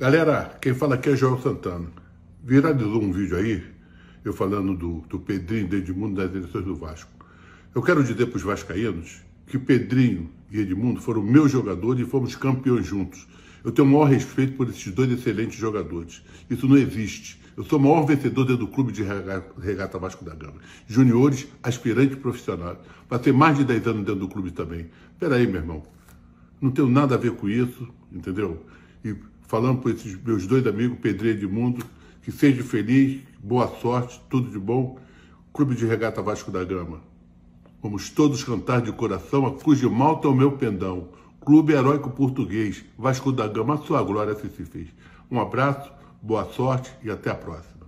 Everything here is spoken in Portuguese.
Galera, quem fala aqui é João Santana. Viralizou um vídeo aí, eu falando do, do Pedrinho do Edmundo das eleições do Vasco. Eu quero dizer para os vascaínos que Pedrinho e Edmundo foram meus jogadores e fomos campeões juntos. Eu tenho o maior respeito por esses dois excelentes jogadores. Isso não existe. Eu sou o maior vencedor dentro do clube de regata Vasco da Gama. Juniores, aspirante profissional. Passei mais de 10 anos dentro do clube também. Peraí, meu irmão. Não tenho nada a ver com isso, entendeu? E falando para esses meus dois amigos, Pedreiro de Mundo, que seja feliz, boa sorte, tudo de bom. Clube de Regata Vasco da Gama. Vamos todos cantar de coração a cruz de Malta o meu pendão. Clube Heróico Português, Vasco da Gama, sua glória se se fez. Um abraço, boa sorte e até a próxima.